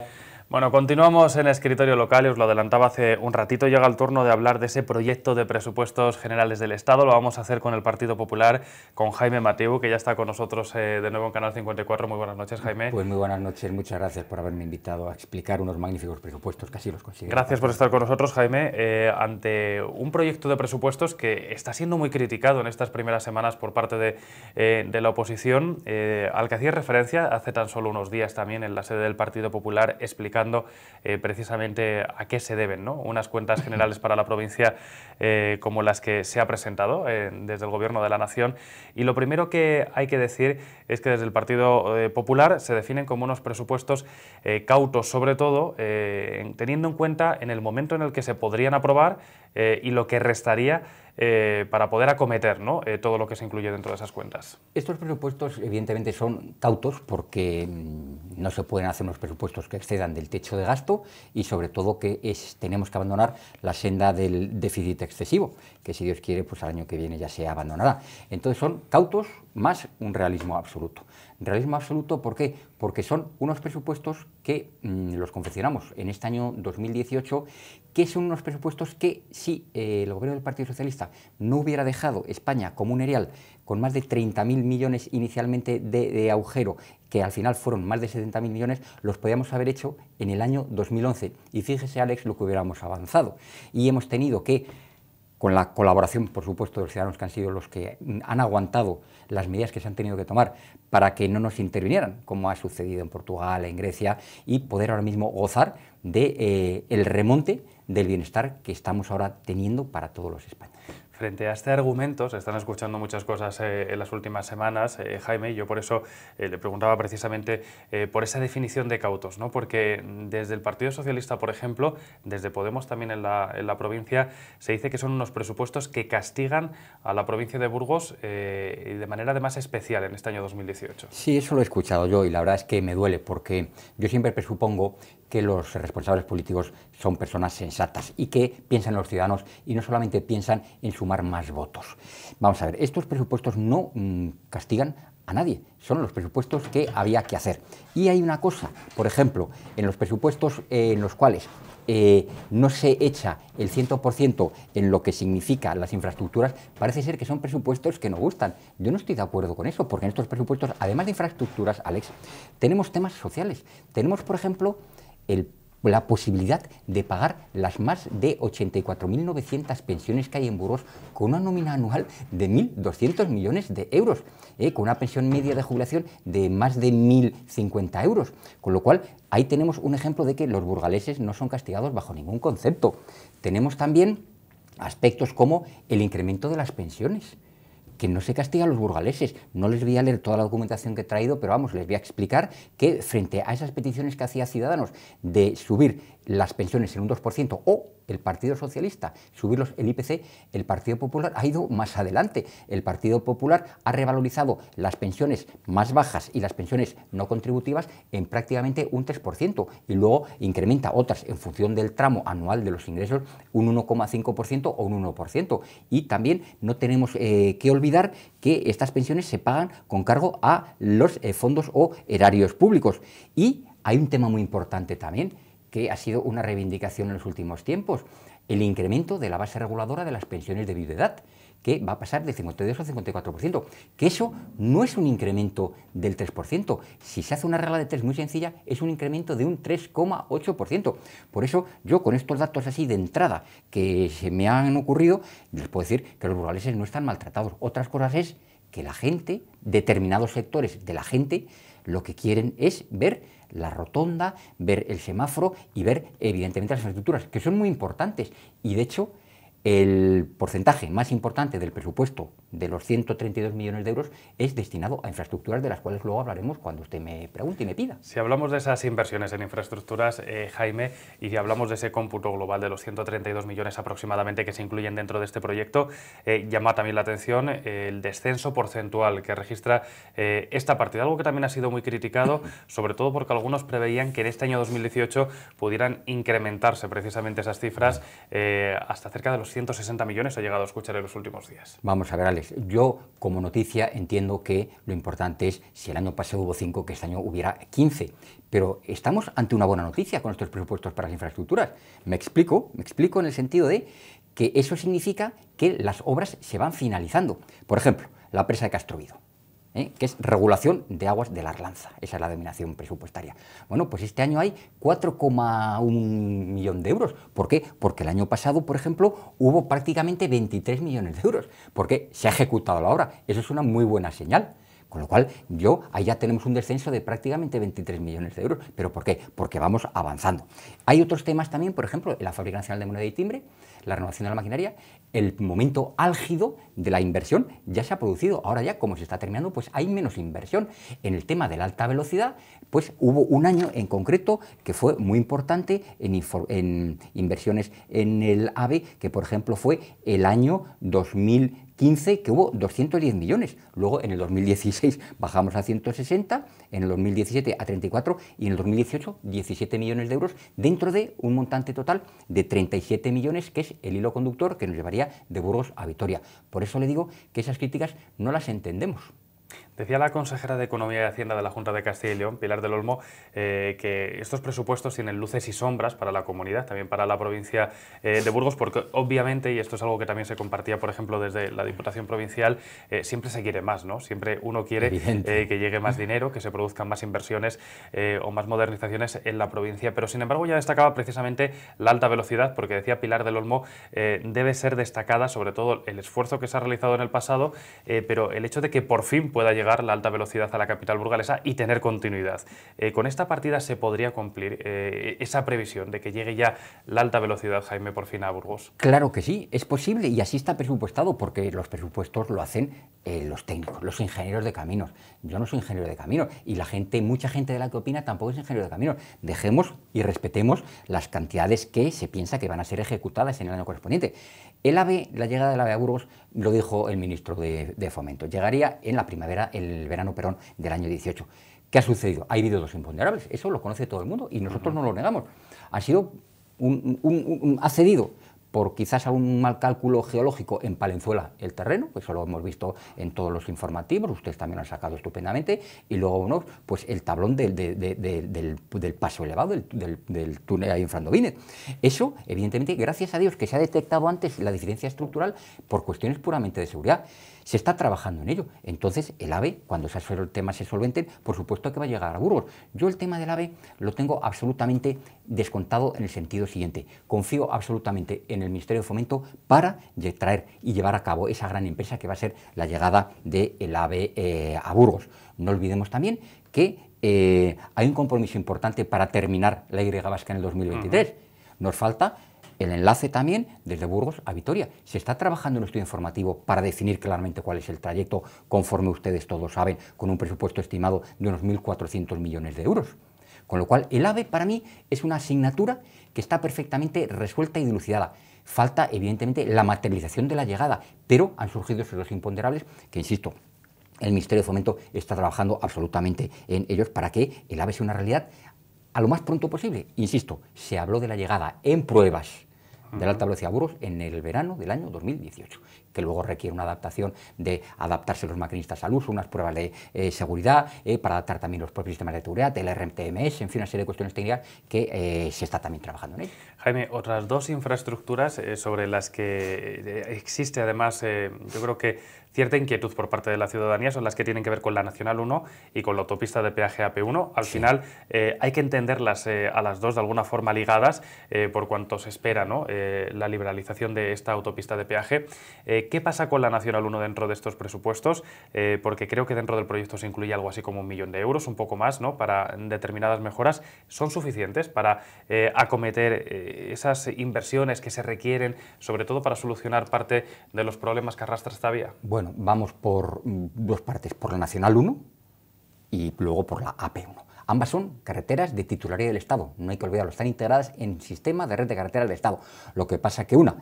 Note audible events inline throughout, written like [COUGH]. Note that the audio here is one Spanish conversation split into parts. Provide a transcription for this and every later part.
you Bueno, continuamos en escritorio local y os lo adelantaba hace un ratito. Llega el turno de hablar de ese proyecto de presupuestos generales del Estado. Lo vamos a hacer con el Partido Popular, con Jaime Mateu, que ya está con nosotros eh, de nuevo en Canal 54. Muy buenas noches, Jaime. Pues muy buenas noches, muchas gracias por haberme invitado a explicar unos magníficos presupuestos, casi los consigo. Gracias por estar con nosotros, Jaime. Eh, ante un proyecto de presupuestos que está siendo muy criticado en estas primeras semanas por parte de, eh, de la oposición, al que hacía referencia hace tan solo unos días también en la sede del Partido Popular, explicando eh, precisamente a qué se deben unas cuentas generales para la provincia eh, como las que se ha presentado eh, desde el Gobierno de la Nación. Y lo primero que hay que decir es que desde el Partido Popular se definen como unos presupuestos cautos, sobre todo teniendo en cuenta en el momento en el que se podrían aprobar eh, y lo que restaría eh, para poder acometer eh, todo lo que se incluye dentro de esas cuentas. Estos presupuestos evidentemente son cautos porque mm, no se pueden hacer unos presupuestos que excedan del techo de gasto y sobre todo que es, tenemos que abandonar la senda del déficit excesivo, que si Dios quiere pues al año que viene ya sea abandonada. Entonces son cautos más un realismo absoluto. Realismo absoluto, ¿por qué? Porque son unos presupuestos que mm, los confeccionamos en este año 2018 que son unos presupuestos que si eh, el gobierno del Partido Socialista no hubiera dejado España como un erial con más de 30.000 millones inicialmente de, de, agujero, que al final fueron más de 70.000 millones, los podíamos haber hecho en el año 2011. Y fíjese, Alex, lo que hubiéramos avanzado. Y hemos tenido que con la colaboración, por supuesto, de los ciudadanos que han sido los que han aguantado las medidas que se han tenido que tomar para que no nos intervinieran, como ha sucedido en Portugal, en Grecia, y poder ahora mismo gozar del de, eh, el remonte del bienestar que estamos ahora teniendo para todos los españoles. Frente a este argumento, se están escuchando muchas cosas eh, en las últimas semanas, eh, Jaime, y yo por eso le preguntaba precisamente por esa definición de cautos, ¿no? porque desde el Partido Socialista, por ejemplo, desde Podemos también en la, en la provincia, se dice que son unos presupuestos que castigan a la provincia de Burgos de manera además especial en este año 2018. Sí, eso lo he escuchado yo y la verdad es que me duele porque yo siempre presupongo que los responsables políticos son personas sensatas y que piensan en los ciudadanos y no solamente piensan en sumar más votos. Vamos a ver, estos presupuestos no mm, castigan a nadie, son los presupuestos que había que hacer. Y hay una cosa, por ejemplo, en los presupuestos eh, en los cuales eh, no se echa el 100% en lo que significa las infraestructuras, parece ser que son presupuestos que no gustan. Yo no estoy de acuerdo con eso, porque en estos presupuestos, además de infraestructuras, Alex, tenemos temas sociales. Tenemos, por ejemplo, la posibilidad de pagar las más de 84.900 pensiones que hay en Burgos con una nómina anual de 1.200 millones de euros, eh, con una pensión media de jubilación de más de 1.050 euros. Con lo cual, ahí tenemos un ejemplo de que los burgaleses no son castigados bajo ningún concepto. Tenemos también aspectos como el incremento de las pensiones que no se castiga a los burgaleses. No les voy a leer toda la documentación que he traído, pero vamos, les voy a explicar que frente a esas peticiones que hacía Ciudadanos de subir las pensiones en un 2% o el Partido Socialista, subirlos el IPC, el Partido Popular ha ido más adelante. El Partido Popular ha revalorizado las pensiones más bajas y las pensiones no contributivas en prácticamente un 3% y luego incrementa otras en función del tramo anual de los ingresos un 1,5% o un 1%. Y también no tenemos eh, que olvidar que estas pensiones se pagan con cargo a los eh, fondos o erarios públicos. Y hay un tema muy importante también que ha sido una reivindicación en los últimos tiempos, el incremento de la base reguladora de las pensiones de edad, que va a pasar de 52 a 54%, que eso no es un incremento del 3%. Si se hace una regla de 3 muy sencilla, es un incremento de un 3,8%. Por eso yo con estos datos así de entrada que se me han ocurrido, les puedo decir que los burgaleses no están maltratados. Otras cosas es que la gente, determinados sectores de la gente, lo que quieren es ver la rotonda, ver el semáforo y ver evidentemente las infraestructuras, que son muy importantes. Y de hecho, el porcentaje más importante del presupuesto de los 132 millones de euros es destinado a infraestructuras de las cuales luego hablaremos cuando usted me pregunte y me pida. Si hablamos de esas inversiones en infraestructuras, eh, Jaime, y si hablamos de ese cómputo global de los 132 millones aproximadamente que se incluyen dentro de este proyecto, eh, llama también la atención eh, el descenso porcentual que registra esta partida, algo que también ha sido muy criticado, [LAUGHS] sobre todo porque algunos preveían que en este año 2018 pudieran incrementarse precisamente esas cifras hasta cerca de los 160 millones ha llegado a escuchar en los últimos días. Vamos a ver, Alex, yo como noticia entiendo que lo importante es si el año pasado hubo 5, que este año hubiera 15. Pero estamos ante una buena noticia con estos presupuestos para las infraestructuras. Me explico, me explico en el sentido de que eso significa que las obras se van finalizando. Por ejemplo, la presa de Castrovido ¿eh? que es regulación de aguas de la Arlanza, esa es la denominación presupuestaria. Bueno, pues este año hay 4,1 millones de euros. ¿Por qué? Porque el año pasado, por ejemplo, hubo prácticamente 23 millones de euros, porque se ha ejecutado la obra. Eso es una muy buena señal. Con lo cual, yo, ahí ya tenemos un descenso de prácticamente 23 millones de euros. ¿Pero por qué? Porque vamos avanzando. Hay otros temas también, por ejemplo, la Fábrica Nacional de Moneda y Timbre, la renovación de la maquinaria, el momento álgido de la inversión ya se ha producido. Ahora ya, como se está terminando, pues hay menos inversión. En el tema de la alta velocidad, pues hubo un año en concreto que fue muy importante en, inversiones en el AVE, que por ejemplo fue el año 2000. 15 que hubo 210 millones. Luego en el 2016 bajamos a 160, en el 2017 a 34 y en el 2018 17 millones de euros dentro de un montante total de 37 millones que es el hilo conductor que nos llevaría de Burgos a Vitoria. Por eso le digo que esas críticas no las entendemos. Decía la consejera de Economía y Hacienda de la Junta de Castilla y León, Pilar del Olmo, eh, que estos presupuestos tienen luces y sombras para la comunidad, también para la provincia eh, de Burgos, porque obviamente, y esto es algo que también se compartía, por ejemplo, desde la Diputación Provincial, eh, siempre se quiere más, ¿no? Siempre uno quiere que llegue más dinero, que se produzcan más inversiones o más modernizaciones en la provincia. Pero, sin embargo, ya destacaba precisamente la alta velocidad, porque decía Pilar del Olmo, debe ser destacada sobre todo el esfuerzo que se ha realizado en el pasado, pero el hecho de que por fin pueda llegar la alta velocidad a la capital burgalesa y tener continuidad. Eh, ¿Con esta partida se podría cumplir eh, esa previsión de que llegue ya la alta velocidad, Jaime, por fin a Burgos? Claro que sí, es posible y así está presupuestado porque los presupuestos lo hacen eh, los técnicos, los ingenieros de caminos. Yo no soy ingeniero de camino y la gente, mucha gente de la que opina tampoco es ingeniero de camino. Dejemos y respetemos las cantidades que se piensa que van a ser ejecutadas en el año correspondiente. El AVE, la llegada del AVE a Burgos, lo dijo el ministro de, Fomento, llegaría en la primavera, el verano, Perón del año 18. ¿Qué ha sucedido? Hay habido dos imponderables, eso lo conoce todo el mundo y nosotros no lo negamos. Ha sido un, un, ha cedido por quizás algún mal cálculo geológico en Palenzuela el terreno, pues eso lo hemos visto en todos los informativos, ustedes también lo han sacado estupendamente, y luego unos pues el tablón del, paso elevado, del, túnel ahí en Frandovine, Eso, evidentemente, gracias a Dios que se ha detectado antes la diferencia estructural por cuestiones puramente de seguridad. Se está trabajando en ello. Entonces, el AVE, cuando esos temas se solventen, por supuesto que va a llegar a Burgos. Yo el tema del AVE lo tengo absolutamente descontado en el sentido siguiente. Confío absolutamente en el Ministerio de Fomento para traer y llevar a cabo esa gran empresa que va a ser la llegada del AVE eh, a Burgos. No olvidemos también que eh, hay un compromiso importante para terminar la Y vasca en el 2023. Nos falta el enlace también desde Burgos a Vitoria. Se está trabajando en un estudio informativo para definir claramente cuál es el trayecto, conforme ustedes todos saben, con un presupuesto estimado de unos 1.400 millones de euros. Con lo cual, el AVE para mí es una asignatura que está perfectamente resuelta y dilucidada. Falta, evidentemente, la materialización de la llegada, pero han surgido esos imponderables que, insisto, el Ministerio de Fomento está trabajando absolutamente en ellos para que el AVE sea una realidad a lo más pronto posible. Insisto, se habló de la llegada en pruebas de la alta velocidad Burgos en el verano del año 2018, que luego requiere una adaptación de adaptarse los maquinistas al uso, unas pruebas de eh, seguridad, eh, para adaptar también los propios sistemas de seguridad, el RMTMS, en fin, una serie de cuestiones técnicas que eh, se está también trabajando en ello. Jaime, otras dos infraestructuras sobre las que existe además, yo creo que cierta inquietud por parte de la ciudadanía son las que tienen que ver con la Nacional 1 y con la autopista de peaje AP1. Al final eh, hay que entenderlas eh, a las dos de alguna forma ligadas eh, por cuanto se espera ¿no? la liberalización de esta autopista de peaje. ¿Qué pasa con la Nacional 1 dentro de estos presupuestos? porque creo que dentro del proyecto se incluye algo así como un millón de euros, un poco más, ¿no? para determinadas mejoras. ¿Son suficientes para acometer esas inversiones que se requieren, sobre todo para solucionar parte de los problemas que arrastra esta vía? Bueno, vamos por mm, dos partes, por la Nacional 1 y luego por la AP1. Ambas son carreteras de titularidad del Estado, no hay que olvidarlo, están integradas en sistema de red de carreteras del Estado. Lo que pasa que una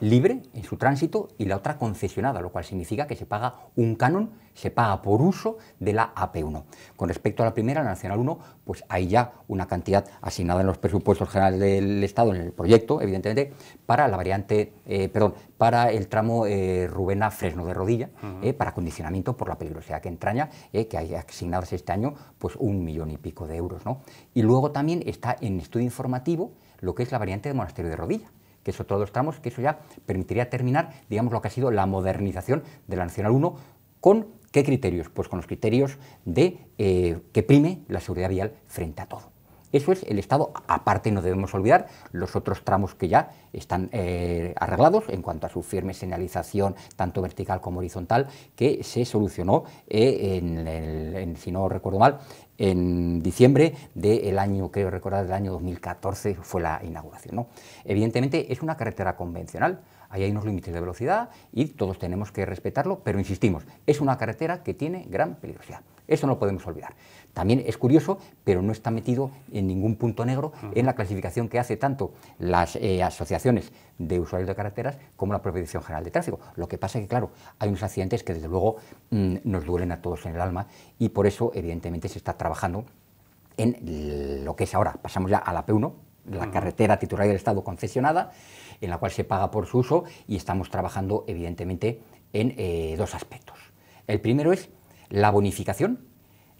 libre en su tránsito y la otra concesionada, lo cual significa que se paga un canon, se paga por uso de la AP1. Con respecto a la primera, la Nacional 1, pues hay ya una cantidad asignada en los presupuestos generales del Estado, en el proyecto, evidentemente, para la variante, eh, perdón, para el tramo eh, Rubena-Fresno de Rodilla, eh, para acondicionamiento por la peligrosidad que entraña, que hay asignados este año pues un millón y pico de euros. Y luego también está en estudio informativo lo que es la variante de Monasterio de Rodilla que eso todos estamos, que eso ya permitiría terminar, digamos, lo que ha sido la modernización de la Nacional 1 con qué criterios? Pues con los criterios de eh, que prime la seguridad vial frente a todo. Eso es el Estado. Aparte, no debemos olvidar los otros tramos que ya están eh, arreglados en cuanto a su firme señalización, tanto vertical como horizontal, que se solucionó, eh, en, si no recuerdo mal, en diciembre del año, creo recordar, del año 2014 fue la inauguración. ¿no? Evidentemente, es una carretera convencional. Ahí hay unos límites de velocidad y todos tenemos que respetarlo, pero insistimos, es una carretera que tiene gran peligrosidad. Eso no lo podemos olvidar. También es curioso, pero no está metido en ningún punto negro en la clasificación que hace tanto las eh, asociaciones de usuarios de carreteras como la propia General de Tráfico. Lo que pasa es que, claro, hay unos accidentes que desde luego mm, nos duelen a todos en el alma y por eso, evidentemente, se está trabajando en lo que es ahora. Pasamos ya a la P1, la carretera titular del Estado concesionada, en la cual se paga por su uso y estamos trabajando, evidentemente, en eh, dos aspectos. El primero es la bonificación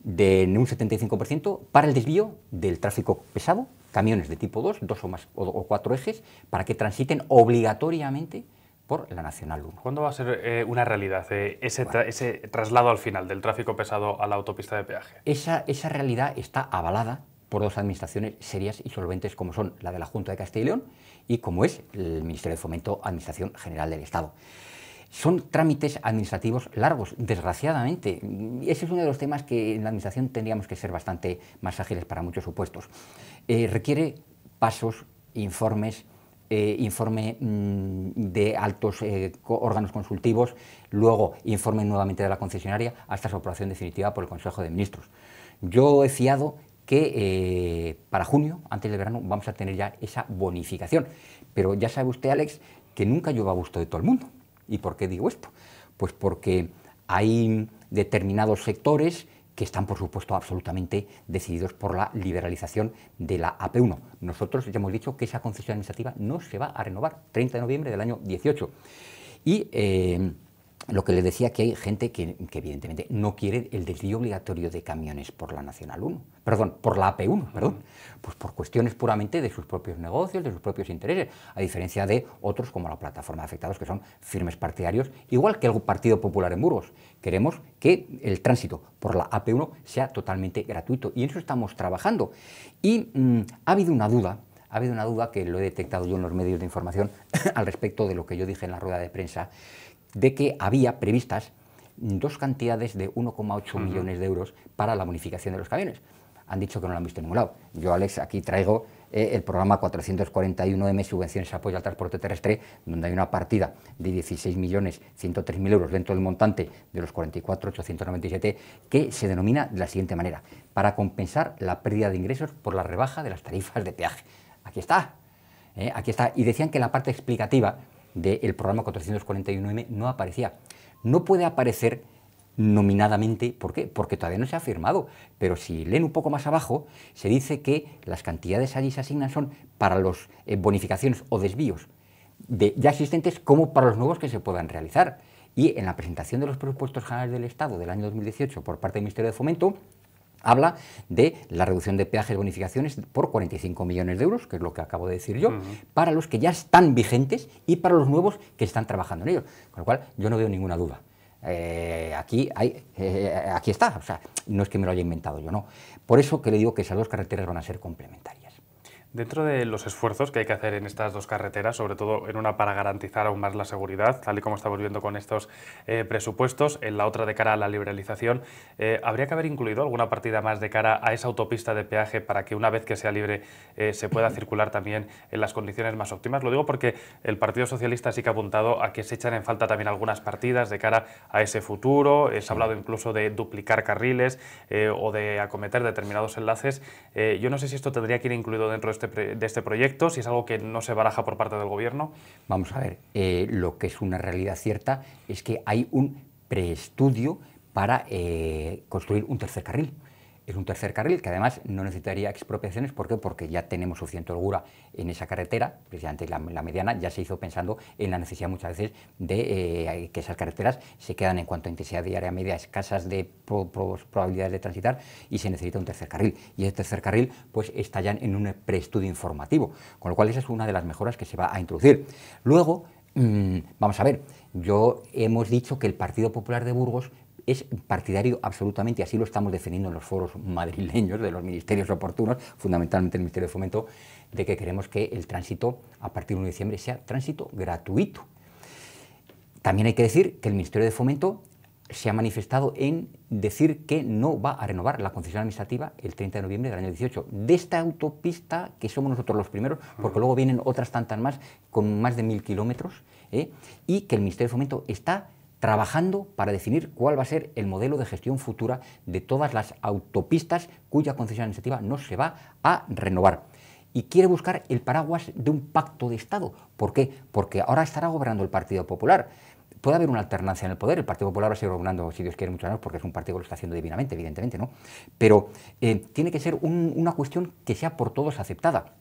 de un 75% para el desvío del tráfico pesado, camiones de tipo 2, dos o más o, cuatro ejes, para que transiten obligatoriamente por la Nacional 1. ¿Cuándo va a ser eh, una realidad eh, ese, traslado al final del tráfico pesado a la autopista de peaje? Esa, esa realidad está avalada por dos administraciones serias y solventes como son la de la Junta de Castilla y León y como es el Ministerio de Fomento, Administración General del Estado son trámites administrativos largos, desgraciadamente. Ese es uno de los temas que en la Administración tendríamos que ser bastante más ágiles para muchos supuestos. Eh, requiere pasos, informes, eh, informe mm, de altos eh, órganos consultivos, luego informe nuevamente de la concesionaria hasta su aprobación definitiva por el Consejo de Ministros. Yo he fiado que para junio, antes del verano, vamos a tener ya esa bonificación. Pero ya sabe usted, Alex, que nunca lleva a gusto de todo el mundo. ¿Y por qué digo esto? Pues porque hay determinados sectores que están, por supuesto, absolutamente decididos por la liberalización de la AP1. Nosotros ya hemos dicho que esa concesión administrativa no se va a renovar, 30 de noviembre del año 18. Y eh, lo que les decía que hay gente que, evidentemente no quiere el desvío obligatorio de camiones por la Nacional 1, perdón, por la AP1, perdón, pues por cuestiones puramente de sus propios negocios, de sus propios intereses, a diferencia de otros como la plataforma de afectados que son firmes partidarios, igual que el Partido Popular en Burgos. Queremos que el tránsito por la AP1 sea totalmente gratuito y en eso estamos trabajando. Y mm, ha habido una duda ha habido una duda que lo he detectado yo en los medios de información [LAUGHS] al respecto de lo que yo dije en la rueda de prensa de que había previstas dos cantidades de 1,8 millones de euros para la bonificación de los camiones. Han dicho que no lo han visto en ningún lado. Yo, Alex, aquí traigo eh, el programa 441 m Subvenciones Apoyo al Transporte Terrestre, donde hay una partida de 16.103.000 euros dentro del montante de los 44.897, que se denomina de la siguiente manera, para compensar la pérdida de ingresos por la rebaja de las tarifas de peaje. Aquí está, eh, aquí está. Y decían que la parte explicativa del programa 441M no aparecía. No puede aparecer nominadamente, ¿por qué? Porque todavía no se ha firmado, pero si leen un poco más abajo, se dice que las cantidades allí se asignan son para las eh, bonificaciones o desvíos ya existentes como para los nuevos que se puedan realizar. Y en la presentación de los presupuestos generales del Estado del año 2018 por parte del Ministerio de Fomento, Habla de la reducción de peajes, y bonificaciones por 45 millones de euros, que es lo que acabo de decir yo, para los que ya están vigentes y para los nuevos que están trabajando en ellos. Con lo cual, yo no veo ninguna duda. Eh, aquí, hay, eh, aquí está, o sea, no es que me lo haya inventado yo, no. Por eso que le digo que esas dos carreteras van a ser complementarias. Dentro de los esfuerzos que hay que hacer en estas dos carreteras, sobre todo en una para garantizar aún más la seguridad, tal y como estamos viendo con estos eh, presupuestos, en la otra de cara a la liberalización, eh, ¿habría que haber incluido alguna partida más de cara a esa autopista de peaje para que una vez que sea libre eh, se pueda circular también en las condiciones más óptimas? Lo digo porque el Partido Socialista sí que ha apuntado a que se echan en falta también algunas partidas de cara a ese futuro, se ha hablado incluso de duplicar carriles o de acometer determinados enlaces. yo no sé si esto tendría que ir incluido dentro de este de este proyecto, si es algo que no se baraja por parte del Gobierno? Vamos a ver, eh, lo que es una realidad cierta es que hay un preestudio para eh, construir un tercer carril. Es un tercer carril que además no necesitaría expropiaciones. ¿Por qué? Porque ya tenemos suficiente holgura en esa carretera, precisamente la, mediana ya se hizo pensando en la necesidad muchas veces de eh, que esas carreteras se quedan en cuanto a intensidad diaria media escasas de probabilidades de transitar y se necesita un tercer carril. Y ese tercer carril pues está ya en un preestudio informativo, con lo cual esa es una de las mejoras que se va a introducir. Luego, mm, vamos a ver, yo hemos dicho que el Partido Popular de Burgos es partidario absolutamente, y así lo estamos defendiendo en los foros madrileños de los ministerios oportunos, fundamentalmente el Ministerio de Fomento, de que queremos que el tránsito a partir de 1 de diciembre sea tránsito gratuito. También hay que decir que el Ministerio de Fomento se ha manifestado en decir que no va a renovar la concesión administrativa el 30 de noviembre del año 18 de esta autopista que somos nosotros los primeros, porque luego vienen otras tantas más con más de mil kilómetros, ¿eh? y que el Ministerio de Fomento está trabajando para definir cuál va a ser el modelo de gestión futura de todas las autopistas cuya concesión administrativa no se va a renovar. Y quiere buscar el paraguas de un pacto de Estado. ¿Por qué? Porque ahora estará gobernando el Partido Popular. Puede haber una alternancia en el poder. El Partido Popular va a seguir gobernando, si Dios quiere, mucho menos, porque es un partido que lo está haciendo divinamente, evidentemente, ¿no? Pero eh, tiene que ser una cuestión que sea por todos aceptada.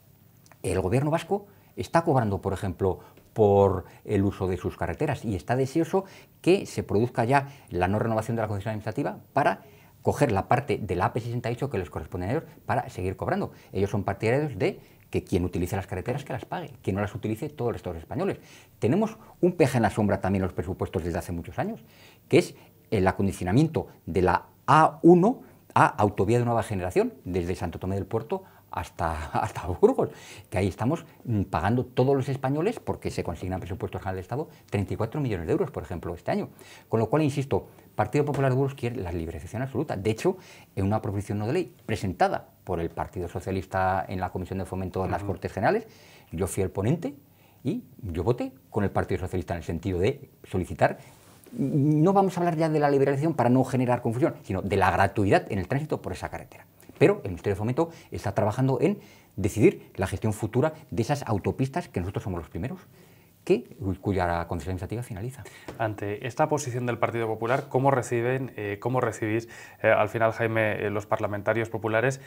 El gobierno vasco está cobrando, por ejemplo, por el uso de sus carreteras y está deseoso que se produzca ya la no renovación de la condición administrativa para coger la parte del AP68 que les corresponde a ellos para seguir cobrando. Ellos son partidarios de que quien utilice las carreteras que las pague, quien no las utilice todos los restos españoles. Tenemos un peje en la sombra también en los presupuestos desde hace muchos años, que es el acondicionamiento de la A1 a autovía de nueva generación, desde Santo Tomé del Puerto hasta, [LAUGHS] hasta Burgos, que ahí estamos mm, pagando todos los españoles, porque se consignan presupuestos de Estado, 34 millones de euros, por ejemplo, este año. Con lo cual, insisto, Partido Popular de Burgos quiere la liberalización absoluta. De hecho, en una proposición no de ley presentada por el Partido Socialista en la Comisión de Fomento de las Cortes Generales, yo fui el ponente y yo voté con el Partido Socialista en el sentido de solicitar mm, no vamos a hablar ya de la liberalización para no generar confusión, sino de la gratuidad en el tránsito por esa carretera. Pero el Ministerio de Fomento está trabajando en decidir la gestión futura de esas autopistas que nosotros somos los primeros cuya concesión administrativa finaliza. Ante esta posición del Partido Popular, ¿cómo reciben, eh, cómo recibís eh, al final, Jaime, eh, los parlamentarios populares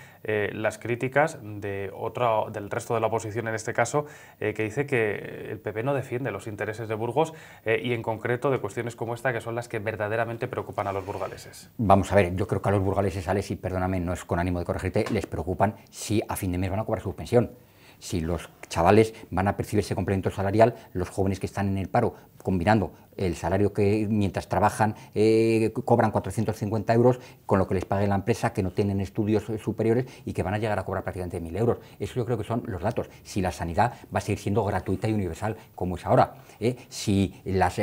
las críticas de otra, del resto de la oposición en este caso, que dice que el PP no defiende los intereses de Burgos y en concreto de cuestiones como esta que son las que verdaderamente preocupan a los burgaleses? Vamos a ver, yo creo que a los burgaleses, Alex, y perdóname, no es con ánimo de corregirte, les preocupan si a fin de mes van a cobrar su pensión si los chavales van a percibir ese complemento salarial, los jóvenes que están en el paro, combinando el salario que mientras trabajan eh, cobran 450 euros, con lo que les pague la empresa, que no tienen estudios eh, superiores y que van a llegar a cobrar prácticamente 1.000 euros. Eso yo creo que son los datos. Si la sanidad va a seguir siendo gratuita y universal como es ahora, ¿eh? si las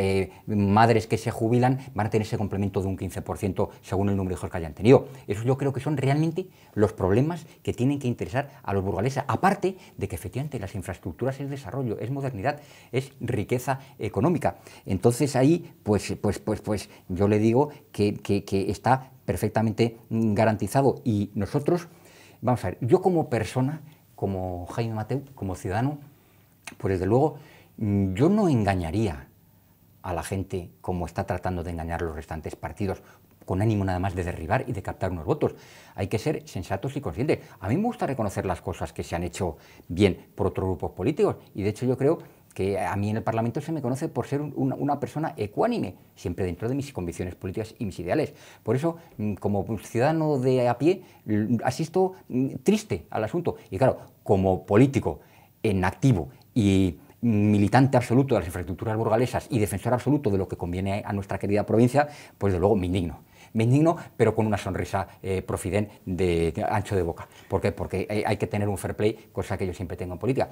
madres que se jubilan van a tener ese complemento de un 15% según el número de hijos que hayan tenido. Eso yo creo que son realmente los problemas que tienen que interesar a los burgaleses, aparte de que efectivamente las infraestructuras es desarrollo, es modernidad, es riqueza económica. Entonces, entonces ahí, pues, pues, pues, pues yo le digo que, está perfectamente garantizado. Y nosotros, vamos a ver, yo como persona, como Jaime Mateu, como ciudadano, pues desde luego, mm, yo no engañaría a la gente como está tratando de engañar a los restantes partidos, con ánimo nada más de derribar y de captar unos votos. Hay que ser sensatos y conscientes. A mí me gusta reconocer las cosas que se han hecho bien por otros grupos políticos y de hecho yo creo que a mí en el Parlamento se me conoce por ser una, persona ecuánime, siempre dentro de mis convicciones políticas y mis ideales. Por eso, mm, como ciudadano de a pie, mm, asisto mm, triste al asunto. Y claro, como político en activo y militante absoluto de las infraestructuras burgalesas y defensor absoluto de lo que conviene a nuestra querida provincia, pues de luego me indigno me indigno, pero con una sonrisa eh, profiden de, ancho de boca. ¿Por qué? Porque hay, hay, que tener un fair play, cosa que yo siempre tengo en política.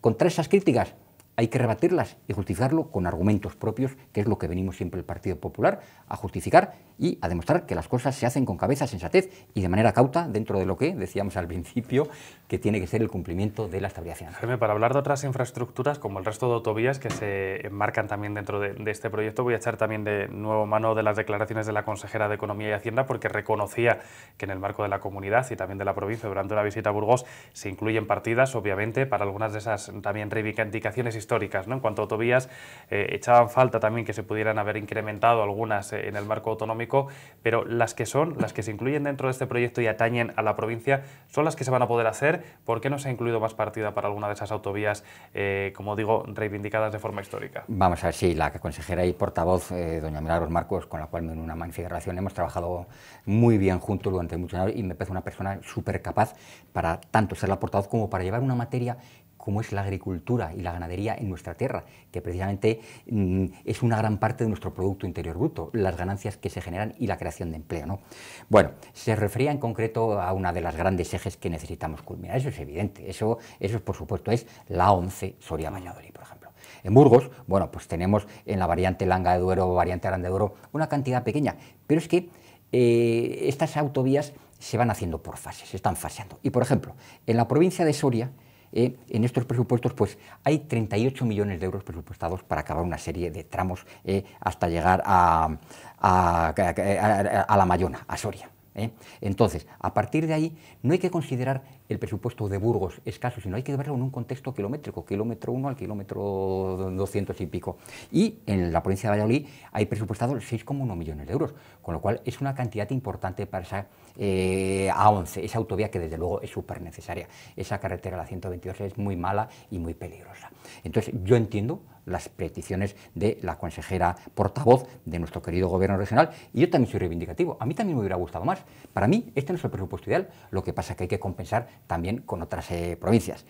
Contra esas críticas, hay que rebatirlas y justificarlo con argumentos propios, que es lo que venimos siempre el Partido Popular a justificar y a demostrar que las cosas se hacen con cabeza, sensatez y de manera cauta dentro de lo que decíamos al principio que tiene que ser el cumplimiento de la estabilidad financiera. para hablar de otras infraestructuras como el resto de autovías que se enmarcan también dentro de, de este proyecto, voy a echar también de nuevo mano de las declaraciones de la consejera de Economía y Hacienda porque reconocía que en el marco de la comunidad y también de la provincia durante la visita a Burgos se incluyen partidas, obviamente, para algunas de esas también reivindicaciones históricas históricas. ¿no? En cuanto a autovías, eh, echaban falta también que se pudieran haber incrementado algunas eh, en el marco autonómico, pero las que son, las que se incluyen dentro de este proyecto y atañen a la provincia, son las que se van a poder hacer. ¿Por qué no se ha incluido más partida para alguna de esas autovías, eh, como digo, reivindicadas de forma histórica? Vamos a ver, sí, la consejera y portavoz, doña Milagros Marcos, con la cual en una magnífica relación hemos trabajado muy bien juntos durante muchos años y me parece una persona súper capaz para tanto ser la portavoz como para llevar una materia cómo es la agricultura y la ganadería en nuestra tierra, que precisamente mm, es una gran parte de nuestro Producto Interior Bruto, las ganancias que se generan y la creación de empleo. Bueno, se refería en concreto a una de las grandes ejes que necesitamos culminar, eso es evidente, eso, por supuesto es la 11 Soria-Valladolid, por ejemplo. En Burgos, bueno, pues tenemos en la variante Langa de Duero, variante grande de Duero, una cantidad pequeña, pero es que eh, estas autovías se van haciendo por fases, se están faseando. Y por ejemplo, en la provincia de Soria, eh, en estos presupuestos pues hay 38 millones de euros presupuestados para acabar una serie de tramos eh, hasta llegar a, La Mayona, a Soria. Eh. Entonces, a partir de ahí, no hay que considerar el presupuesto de Burgos escaso, sino hay que verlo en un contexto kilométrico, kilómetro 1 al kilómetro 200 y pico. Y en la provincia de Valladolid hay presupuestado 6,1 millones de euros, con lo cual es una cantidad importante para esa eh, A11, esa autovía que desde luego es súper necesaria. Esa carretera, la 122, es muy mala y muy peligrosa. Entonces, yo entiendo las peticiones de la consejera portavoz de nuestro querido gobierno regional. Y yo también soy reivindicativo. A mí también me hubiera gustado más. Para mí, este no es el presupuesto ideal. Lo que pasa es que hay que compensar también con otras eh, provincias.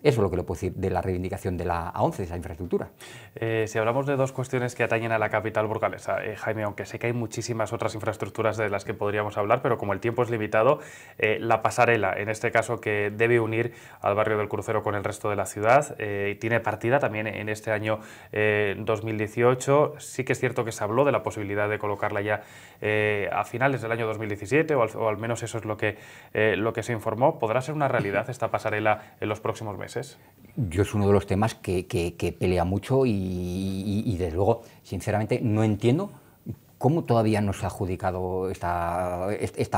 Eso es lo que le puedo decir de la reivindicación de la A11, de esa infraestructura. Eh, si hablamos de dos cuestiones que atañen a la capital burgalesa, eh, Jaime, aunque sé que hay muchísimas otras infraestructuras de las que podríamos hablar, pero como el tiempo es limitado, eh, la pasarela, en este caso que debe unir al barrio del Crucero con el resto de la ciudad, tiene partida también en este año 2018. Sí que es cierto que se habló de la posibilidad de colocarla ya a finales del año 2017, o al, menos eso es lo que, lo que se informó. ¿Podrá ser una realidad esta pasarela en los próximos meses? Yo es uno de los temas que, pelea mucho y, desde luego, sinceramente, no entiendo cómo todavía no se ha adjudicado esta,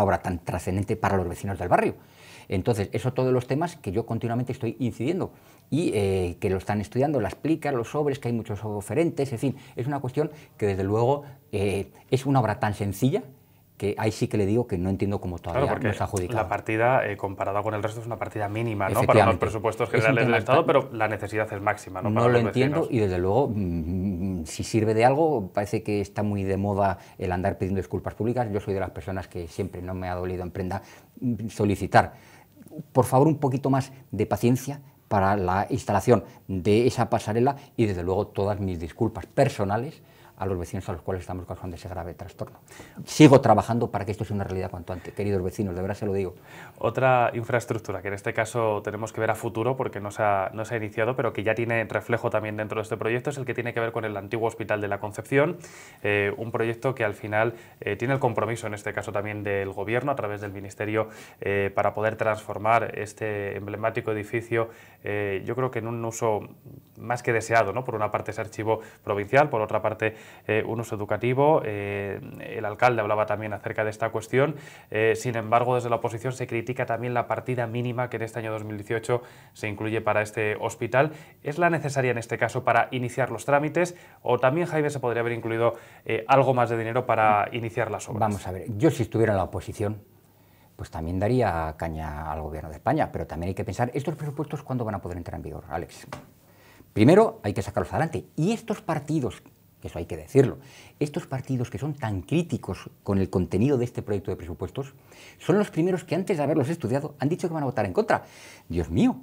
obra tan trascendente para los vecinos del barrio. Entonces, eso todos los temas que yo continuamente estoy incidiendo y eh, que lo están estudiando, las plicas, los sobres, que hay muchos oferentes, en fin, es una cuestión que desde luego eh, es una obra tan sencilla que ahí sí que le digo que no entiendo cómo todavía La partida, eh, comparada con el resto, es una partida mínima ¿no? para los presupuestos generales del Estado, pero la necesidad es máxima. No, lo entiendo y desde luego, mm, mm, mm, si sirve de algo, parece que está muy de moda el andar pidiendo disculpas públicas. Yo soy de las personas que siempre no me ha dolido en prenda solicitar. Por favor, un poquito más de paciencia para la instalación de esa pasarela y desde luego todas mis disculpas personales a los vecinos a los cuales estamos causando ese grave trastorno. Sigo trabajando para que esto sea una realidad cuanto antes, queridos vecinos, de verdad se lo digo. Otra infraestructura que en este caso tenemos que ver a futuro porque no se ha, no se ha iniciado, pero que ya tiene reflejo también dentro de este proyecto, es el que tiene que ver con el antiguo Hospital de la Concepción, eh, un proyecto que al final eh, tiene el compromiso en este caso también del Gobierno a través del Ministerio eh, para poder transformar este emblemático edificio, yo creo que en un uso más que deseado, ¿no? por una parte es archivo provincial, por otra parte eh, un uso educativo. Eh, el alcalde hablaba también acerca de esta cuestión. Eh, sin embargo, desde la oposición se critica también la partida mínima que en este año 2018 se incluye para este hospital. ¿Es la necesaria en este caso para iniciar los trámites o también, Jaime, se podría haber incluido algo más de dinero para iniciar las obras? Vamos a ver, yo si estuviera en la oposición pues también daría caña al gobierno de España, pero también hay que pensar, ¿estos presupuestos cuándo van a poder entrar en vigor, Alex? Primero hay que sacarlos adelante. Y estos partidos eso hay que decirlo. Estos partidos que son tan críticos con el contenido de este proyecto de presupuestos son los primeros que antes de haberlos estudiado han dicho que van a votar en contra. Dios mío,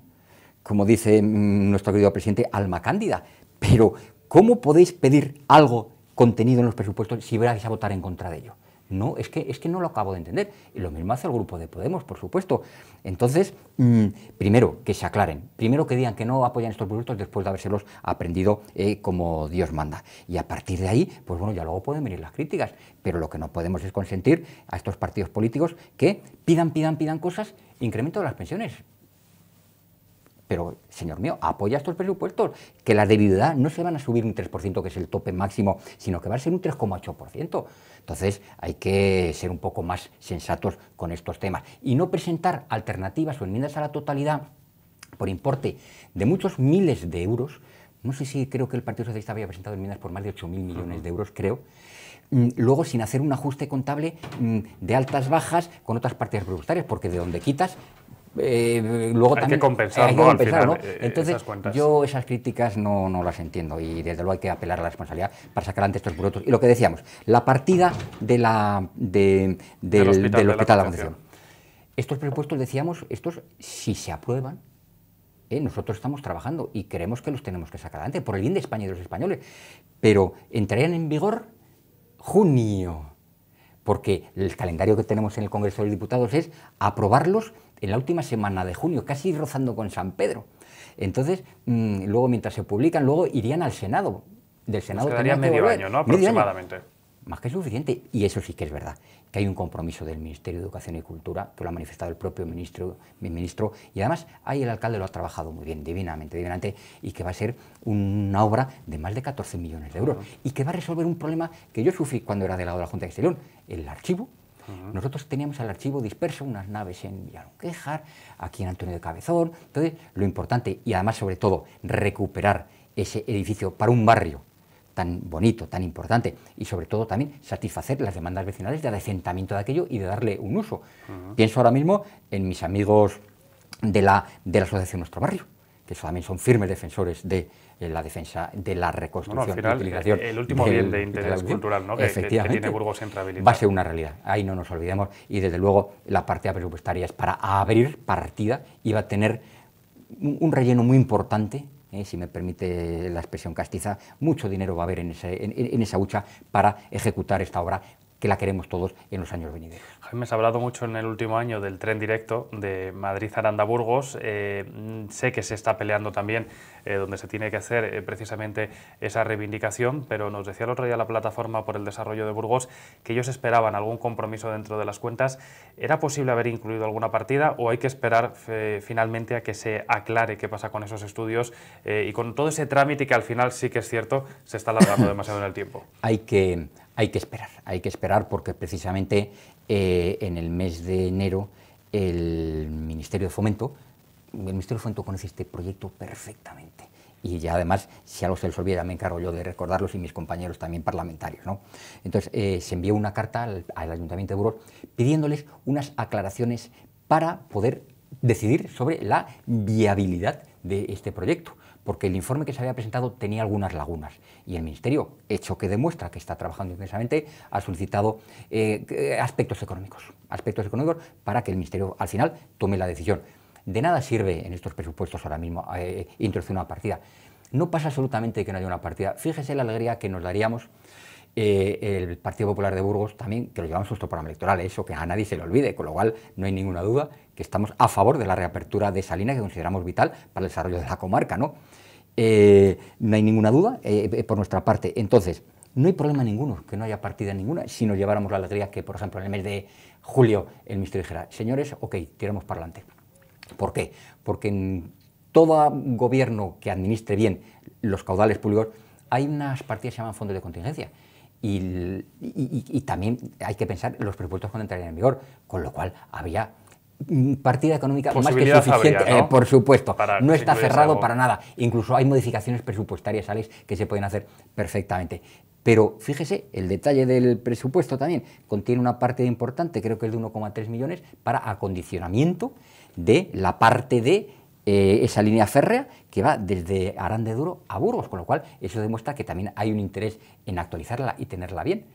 como dice mm, nuestro querido presidente, alma cándida. Pero, ¿cómo podéis pedir algo contenido en los presupuestos si vais a votar en contra de ello? No, es que, es que no lo acabo de entender. Y lo mismo hace el grupo de Podemos, por supuesto. Entonces, mm, primero, que se aclaren. Primero que digan que no apoyan estos productos después de habérselos aprendido eh, como Dios manda. Y a partir de ahí, pues bueno, ya luego pueden venir las críticas. Pero lo que no podemos es consentir a estos partidos políticos que pidan, pidan, pidan cosas, incremento de las pensiones. Pero, señor mío, apoya estos presupuestos, que la de no se van a subir un 3%, que es el tope máximo, sino que va a ser un 3,8%. Entonces, hay que ser un poco más sensatos con estos temas y no presentar alternativas o enmiendas a la totalidad por importe de muchos miles de euros. No sé si creo que el Partido Socialista había presentado enmiendas por más de 8.000 millones de euros, creo mm, luego sin hacer un ajuste contable mm, de altas bajas con otras partidas presupuestarias, porque de donde quitas eh, luego hay que compensar, hay que eh, Entonces, yo esas críticas no, no, las entiendo y desde luego hay que apelar a la responsabilidad para sacar adelante estos brutos. Y lo que decíamos, la partida del, hospital, de la, de Estos presupuestos, decíamos, estos, si se aprueban, eh, nosotros estamos trabajando y creemos que los tenemos que sacar adelante por el bien de España y de los españoles, pero entrarían en vigor junio, porque el calendario que tenemos en el Congreso de los Diputados es aprobarlos en la última semana de junio, casi rozando con San Pedro. Entonces, mm, luego mientras se publican, luego irían al Senado. Del Senado medio año, ¿no? Aproximadamente. Más que suficiente. Y eso sí que es verdad, que hay un compromiso del Ministerio de Educación y Cultura, que lo ha manifestado el propio ministro, mi ministro, y además ahí el alcalde lo ha trabajado muy bien, divinamente, divinamente, y que va a ser una obra de más de 14 millones de euros. Y que va a resolver un problema que yo sufrí cuando era delegado de la Junta de Castellón, el archivo nosotros teníamos el archivo disperso, unas naves en Quejar, aquí en Antonio de Cabezón. Entonces, lo importante, y además sobre todo, recuperar ese edificio para un barrio tan bonito, tan importante, y sobre todo también satisfacer las demandas vecinales de asentamiento de aquello y de darle un uso. Pienso ahora mismo en mis amigos de la, de la Asociación Nuestro Barrio, que también son firmes defensores de, en la defensa de la reconstrucción ...de la El último bien de interés cultural que, tiene Burgos en Va a ser una realidad, ahí no nos olvidemos. Y desde luego la partida presupuestaria es para abrir partida y va a tener un, relleno muy importante ¿eh? si me permite la expresión castiza, mucho dinero va a haber en, en, esa hucha para ejecutar esta obra que la queremos todos en los años venideros. Jaime, se ha hablado mucho en el último año del tren directo de Madrid Aranda Burgos. Eh, sé que se está peleando también eh, donde se tiene que hacer eh, precisamente esa reivindicación, pero nos decía el otro día la plataforma por el desarrollo de Burgos que ellos esperaban algún compromiso dentro de las cuentas. ¿Era posible haber incluido alguna partida o hay que esperar finalmente a que se aclare qué pasa con esos estudios y con todo ese trámite que al final sí que es cierto se está alargando [LAUGHS] demasiado en el tiempo? Hay que, hay que esperar, hay que esperar porque precisamente eh, en el mes de enero el Ministerio de Fomento, el Ministerio de Fomento conoce este proyecto perfectamente y ya además, si a los se les olvida, me encargo yo de recordarlos y mis compañeros también parlamentarios. ¿no? Entonces, eh, se envió una carta al, Ayuntamiento de Burgos pidiéndoles unas aclaraciones para poder decidir sobre la viabilidad de este proyecto porque el informe que se había presentado tenía algunas lagunas y el Ministerio, hecho que demuestra que está trabajando intensamente, ha solicitado eh, eh, aspectos económicos, aspectos económicos para que el Ministerio al final tome la decisión. De nada sirve en estos presupuestos ahora mismo eh, introducir una partida. No pasa absolutamente que no haya una partida. Fíjese la alegría que nos daríamos el Partido Popular de Burgos también, que lo llevamos nuestro programa electoral, eso que a nadie se le olvide, con lo cual no hay ninguna duda que estamos a favor de la reapertura de esa que consideramos vital para el desarrollo de la comarca. No, eh, no hay ninguna duda eh, eh, por nuestra parte. Entonces, no hay problema ninguno, que no haya partida ninguna, si nos lleváramos la alegría que, por ejemplo, en el mes de julio el ministro dijera, señores, ok, tiramos para adelante. ¿Por qué? Porque en todo gobierno que administre bien los caudales públicos, hay unas partidas que se llaman fondos de contingencia. Y, también hay que pensar los presupuestos cuando entrarían en vigor, con lo cual había Mm, partida económica más que suficiente, eh, por supuesto, no está cerrado para nada. Incluso hay modificaciones presupuestarias, que se pueden hacer perfectamente. Pero fíjese, el detalle del presupuesto también contiene una parte importante, creo que es de 1,3 millones, para acondicionamiento de la parte de eh, esa línea férrea que va desde Arán Duro a Burgos, con lo cual eso demuestra que también hay un interés en actualizarla y tenerla bien.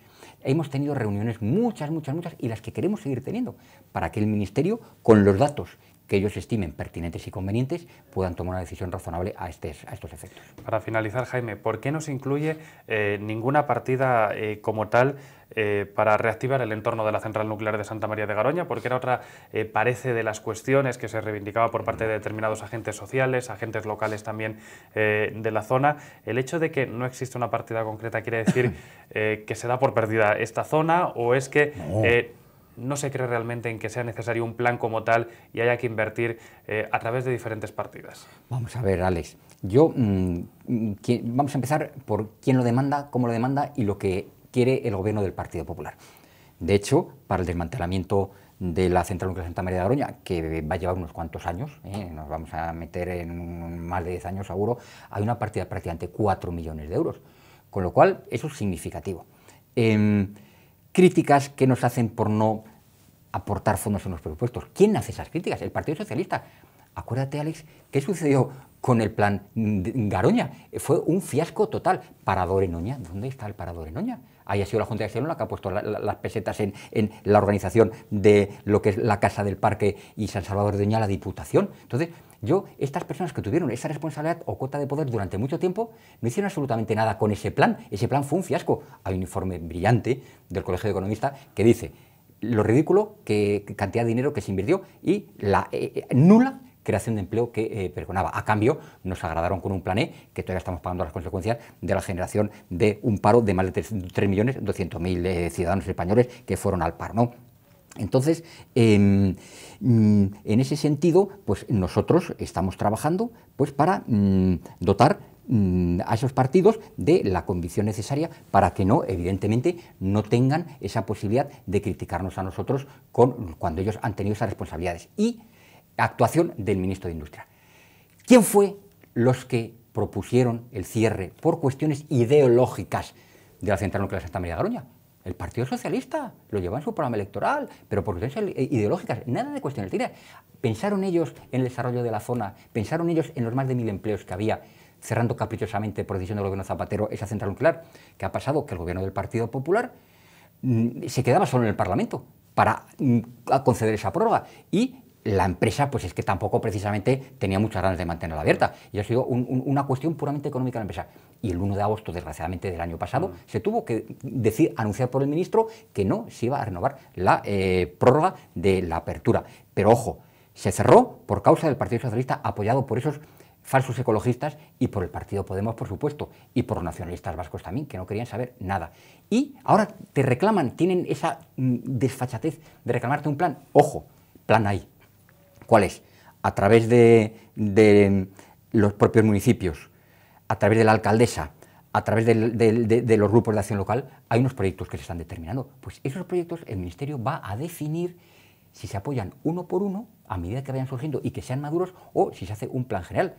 Hemos tenido reuniones, muchas, muchas, muchas, y las que queremos seguir teniendo, para que el Ministerio, con los datos que ellos estimen pertinentes y convenientes puedan tomar una decisión razonable a, a estos efectos. Para finalizar, Jaime, ¿por qué no se incluye eh, ninguna partida eh, como tal eh, para reactivar el entorno de la central nuclear de Santa María de Garoña? Porque era otra, parece, de las cuestiones que se reivindicaba por parte de determinados agentes sociales, agentes locales también de la zona. El hecho de que no existe una partida concreta quiere decir [LAUGHS] que se da por perdida esta zona o es que no se cree realmente en que sea necesario un plan como tal y haya que invertir eh, a través de diferentes partidas. Vamos a ver, Alex. Yo, mm, vamos a empezar por quién lo demanda, cómo lo demanda y lo que quiere el gobierno del Partido Popular. De hecho, para el desmantelamiento de la central nuclear Santa María de aroña que va a llevar unos cuantos años, ¿eh? nos vamos a meter en más de 10 años seguro, hay una partida de prácticamente 4 millones de euros, con lo cual eso es significativo. Em, críticas que nos hacen por no aportar fondos en los presupuestos. ¿Quién hace esas críticas? El Partido Socialista. Acuérdate, Alex, ¿qué sucedió con el plan Garoña? Fue un fiasco total. Parador en Oña, ¿dónde está el Parador en Oña? Ahí ha sido la Junta de Acción la que ha puesto las pesetas en, en, la organización de lo que es la Casa del Parque y San Salvador de Oña, la Diputación. Entonces, yo, estas personas que tuvieron esa responsabilidad o cota de poder durante mucho tiempo, no hicieron absolutamente nada con ese plan. Ese plan fue un fiasco. Hay un informe brillante del Colegio de Economistas que dice lo ridículo, que, cantidad de dinero que se invirtió y la eh, eh, nula creación de empleo que eh, perconaba. A cambio, nos agradaron con un plan E, que todavía estamos pagando las consecuencias de la generación de un paro de más de 3.200.000 ciudadanos españoles que fueron al paro. Entonces, em, mm, en ese sentido, pues nosotros estamos trabajando pues para mm, dotar mm, a esos partidos de la convicción necesaria para que no, evidentemente, no tengan esa posibilidad de criticarnos a nosotros cuando ellos han tenido esas responsabilidades. Y actuación del ministro de Industria. ¿Quién fue los que propusieron el cierre por cuestiones ideológicas de la central nuclear de Santa María de Garoña? El Partido Socialista lo llevó en su programa electoral, pero por cuestiones ideológicas, nada de cuestiones tiene Pensaron ellos en el desarrollo de la zona, pensaron ellos en los más de mil empleos que había, cerrando caprichosamente por decisión del gobierno Zapatero esa central nuclear. que ha pasado? Que el gobierno del Partido Popular mm, se quedaba solo en el Parlamento para mm, conceder esa prórroga y la empresa pues es que tampoco precisamente tenía muchas ganas de mantenerla abierta. Y ha sido una cuestión puramente económica la empresa. Y el 1 de agosto, desgraciadamente, del año pasado, mm. se tuvo que decir, anunciar por el ministro que no se iba a renovar la eh, prórroga de la apertura. Pero ojo, se cerró por causa del Partido Socialista apoyado por esos falsos ecologistas y por el Partido Podemos, por supuesto, y por los nacionalistas vascos también, que no querían saber nada. Y ahora te reclaman, tienen esa mm, desfachatez de reclamarte un plan. Ojo, plan ahí. ¿Cuál es? A través de, los propios municipios, a través de la alcaldesa, a través de, los grupos de acción local, hay unos proyectos que se están determinando. Pues esos proyectos el Ministerio va a definir si se apoyan uno por uno a medida que vayan surgiendo y que sean maduros o si se hace un plan general.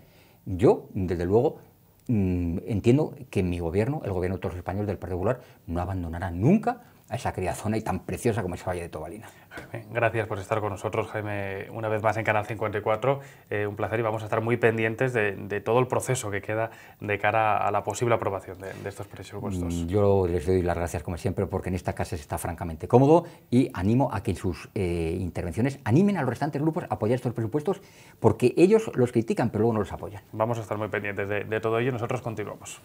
Yo, desde luego, mm, entiendo que mi gobierno, el gobierno de todos los españoles del Partido Popular, no abandonará nunca a esa criazona y tan preciosa como esa valle de Tobalina. Gracias por estar con nosotros, Jaime, una vez más en Canal 54. Eh, un placer y vamos a estar muy pendientes de, todo el proceso que queda de cara a la posible aprobación de, estos presupuestos. Mm, yo les doy las gracias, como siempre, porque en esta casa se está francamente cómodo y animo a que en sus eh, intervenciones animen a los restantes grupos a apoyar estos presupuestos, porque ellos los critican, pero luego no los apoyan. Vamos a estar muy pendientes de, de todo ello. Nosotros continuamos.